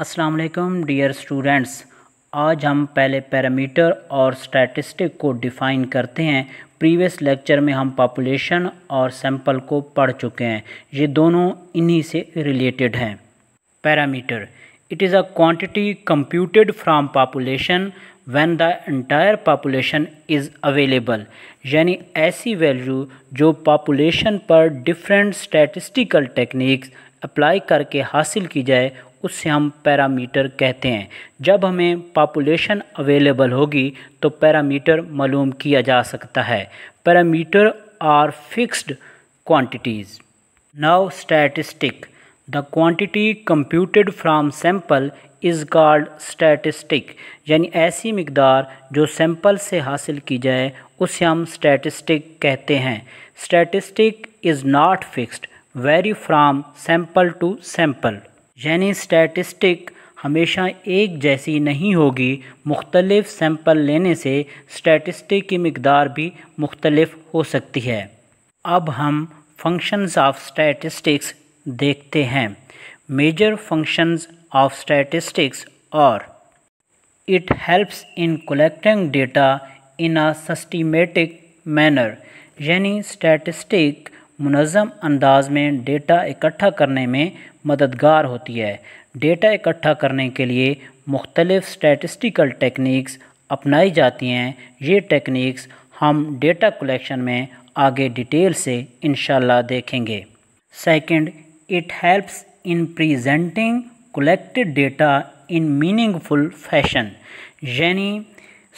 अस्सलाम वालेकुम dear students आज हम पहले पैरामीटर और स्टैटिस्टिक को डिफ़ाइन करते हैं प्रीवियस लेक्चर में हम पॉपुलेशन और सैंपल को पढ़ चुके हैं ये दोनों इन्हीं से रिलेटेड हैं parameter it is a quantity computed from population when the entire population is available यानी ऐसी वैल्यू जो पॉपुलेशन पर डिफरेंट स्टैटिस्टिकल टेक्निक्स अप्लाई करके हासिल की जाए उससे हम पैरामीटर कहते हैं जब हमें पापुलेशन अवेलेबल होगी तो पैरामीटर मालूम किया जा सकता है parameter are fixed quantities now statistic the quantity computed from sample is called statistic यानी ऐसी मकदार जो सैम्पल से हासिल की जाए उसे हम स्टैटिस्टिक कहते हैं statistic is not fixed vary from sample to sample यानी स्टैटिस्टिक हमेशा एक जैसी नहीं होगी मुख्तलिफ़ सैंपल लेने से स्टैटिस्टिक की मकदार भी मुख्तलिफ हो सकती है अब हम फंक्शंस ऑफ स्टैटिस्टिक्स देखते हैं major functions of statistics are it helps in collecting data in a systematic manner यानी स्टैटिस्टिक मुनज़म अंदाज में डेटा इकट्ठा करने में मददगार होती है डेटा इकट्ठा करने के लिए मुख्तलिफ़ स्टैटिस्टिकल टेक्निक्स अपनाई जाती हैं ये टेक्निक्स हम डेटा कलेक्शन में आगे डिटेल से इनशाला देखेंगे second it helps in presenting collected data in meaningful fashion यानी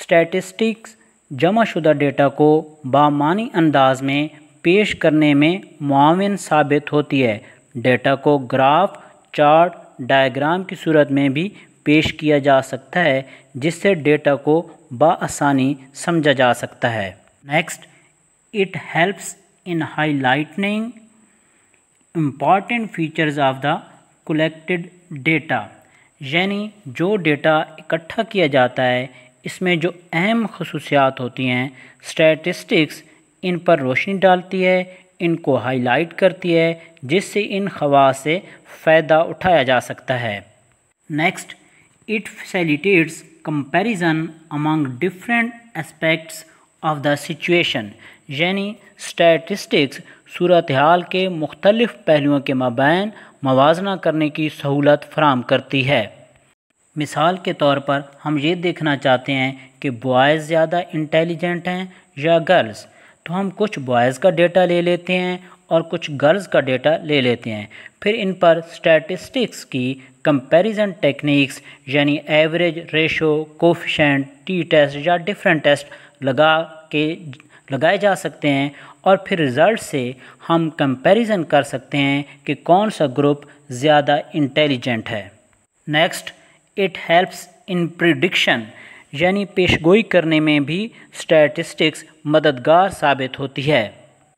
स्टैटिस्टिक्स जमाशुदा डेटा को बामानी अंदाज में पेश करने में मुआवन साबित होती है डेटा को ग्राफ चार्ट डायग्राम की सूरत में भी पेश किया जा सकता है जिससे डेटा को बसानी समझा जा सकता है next it helps in highlighting important features of the collected data यानी जो डेटा इकट्ठा किया जाता है इसमें जो अहम खसूसियात होती हैं स्टैटिस्टिक्स इन पर रोशनी डालती है इनको हाईलाइट करती है जिससे इन खवा से फ़ायदा उठाया जा सकता है next it facilitates comparison among different aspects of the situation यानी स्टैटिस्टिक्स सूरत हाल के मुख्तलफ़ पहलुओं के मबैन मवाजना करने की सहूलत फराम करती है मिसाल के तौर पर हम ये देखना चाहते हैं कि बॉयज़ ज़्यादा इंटेलिजेंट हैं या गर्ल्स तो हम कुछ बॉयज़ का डेटा ले लेते हैं और कुछ गर्ल्स का डेटा ले लेते हैं फिर इन पर स्टैटिस्टिक्स की कंपैरिजन टेक्निक्स यानी average ratio coefficient T test या डिफरेंट टेस्ट लगा के लगाए जा सकते हैं और फिर रिज़ल्ट से हम कंपैरिजन कर सकते हैं कि कौन सा ग्रुप ज़्यादा इंटेलिजेंट है next it helps in prediction यानी पेशगोई करने में भी स्टैटिस्टिक्स मददगार साबित होती है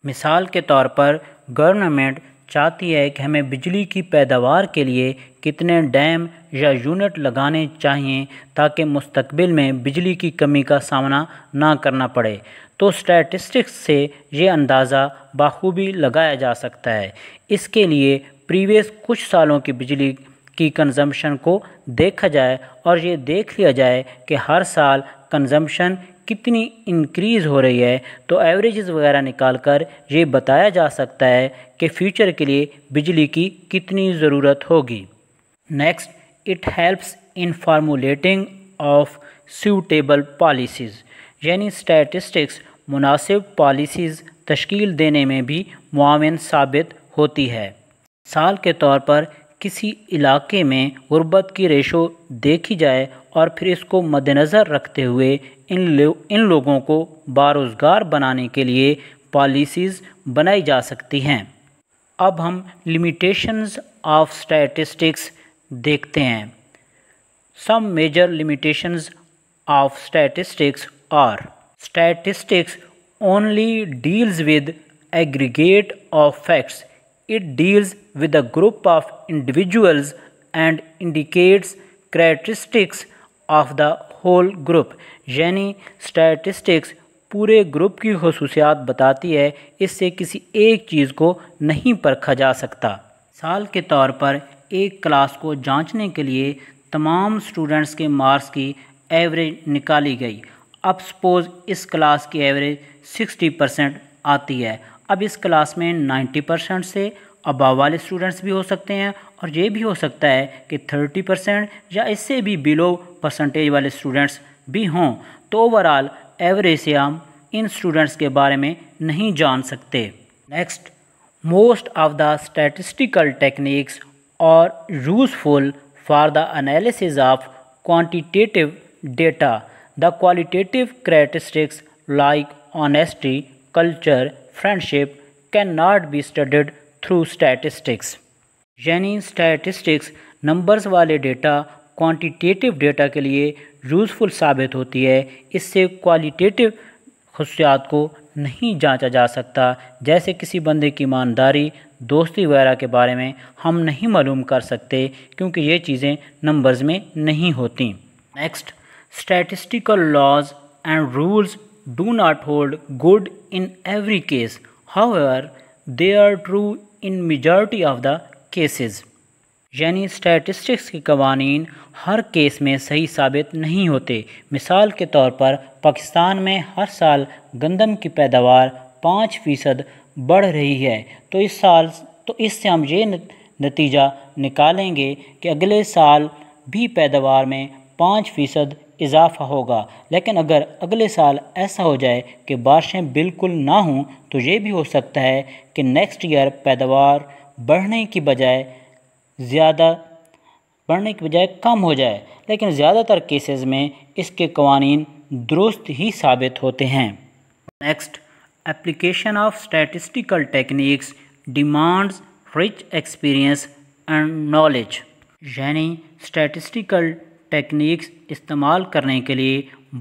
मिसाल के तौर पर गवर्नमेंट चाहती है कि हमें बिजली की पैदावार के लिए कितने डैम या यूनिट लगाने चाहिए ताकि मुस्तकबिल में बिजली की कमी का सामना ना करना पड़े तो स्टैटिस्टिक्स से ये अंदाज़ा बाखूबी लगाया जा सकता है इसके लिए प्रीवियस कुछ सालों की बिजली की कंजम्पशन को देखा जाए और ये देख लिया जाए कि हर साल कंजम्पशन कितनी इंक्रीज़ हो रही है तो एवरेजेस वगैरह निकाल कर ये बताया जा सकता है कि फ्यूचर के लिए बिजली की कितनी ज़रूरत होगी next it helps in formulating of suitable policies यानी स्टैटिस्टिक्स मुनासिब पॉलिसीज़ तश्कील देने में भी मुआवन साबित होती है साल के तौर पर किसी इलाके में गुर्बत की रेशो देखी जाए और फिर इसको मद्दनज़र रखते हुए इन लो, इन लोगों को बारोज़गार बनाने के लिए पॉलिसीज़ बनाई जा सकती हैं अब हम लिमिटेशंस ऑफ स्टैटिस्टिक्स देखते हैं some major limitations of statistics are statistics only deals with aggregate of facts It deals with a group of individuals and indicates characteristics of the whole group यानी statistics पूरे group की खसूसियात बताती है इससे किसी एक चीज़ को नहीं परखा जा सकता साल के तौर पर एक क्लास को जांचने के लिए तमाम स्टूडेंट्स के मार्क्स की एवरेज निकाली गई अब सपोज़ इस क्लास की एवरेज 60 परसेंट आती है अब इस क्लास में नाइन्टी परसेंट से अबाव वाले स्टूडेंट्स भी हो सकते हैं और ये भी हो सकता है कि थर्टी परसेंट या इससे भी बिलो परसेंटेज वाले स्टूडेंट्स भी हों तो ओवरऑल एवरेज से हम इन स्टूडेंट्स के बारे में नहीं जान सकते next most of the statistical techniques are useful for the analysis of quantitative data the qualitative characteristics like honesty culture can not be studied through statistics यानी स्टैटिस्टिक्स नंबर्स वाले डेटा क्वांटिटेटिव डेटा के लिए useful साबित होती है इससे qualitative खसूसियात को नहीं जांचा जा सकता जैसे किसी बंदे की ईमानदारी दोस्ती वगैरह के बारे में हम नहीं मालूम कर सकते क्योंकि ये चीज़ें नंबर्स में नहीं होती next statistical laws and rules do not hold good in every case. However, they are true in majority of the cases. यानी स्टैटिस्टिक्स के कवानीन हर केस में सही साबित नहीं होते मिसाल के तौर पर पाकिस्तान में हर साल गंदम की पैदावार पाँच फ़ीसद बढ़ रही है तो इस साल तो इससे हम ये नतीजा निकालेंगे कि अगले साल भी पैदावार में पाँच फ़ीसद इजाफा होगा लेकिन अगर अगले साल ऐसा हो जाए कि बारिशें बिल्कुल ना हों तो ये भी हो सकता है कि नेक्स्ट ईयर पैदावार बढ़ने की बजाय ज़्यादा बढ़ने की बजाय कम हो जाए लेकिन ज़्यादातर केसेस में इसके कवानीन दुरुस्त ही साबित होते हैं next application of statistical techniques demands rich experience and knowledge यानी स्टैटिस्टिकल टेक्निक्स इस्तेमाल करने के लिए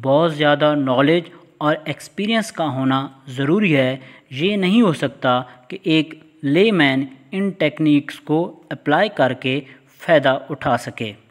बहुत ज़्यादा नॉलेज और एक्सपीरियंस का होना ज़रूरी है ये नहीं हो सकता कि एक लेमैन इन टेक्निक्स को अप्लाई करके फ़ायदा उठा सके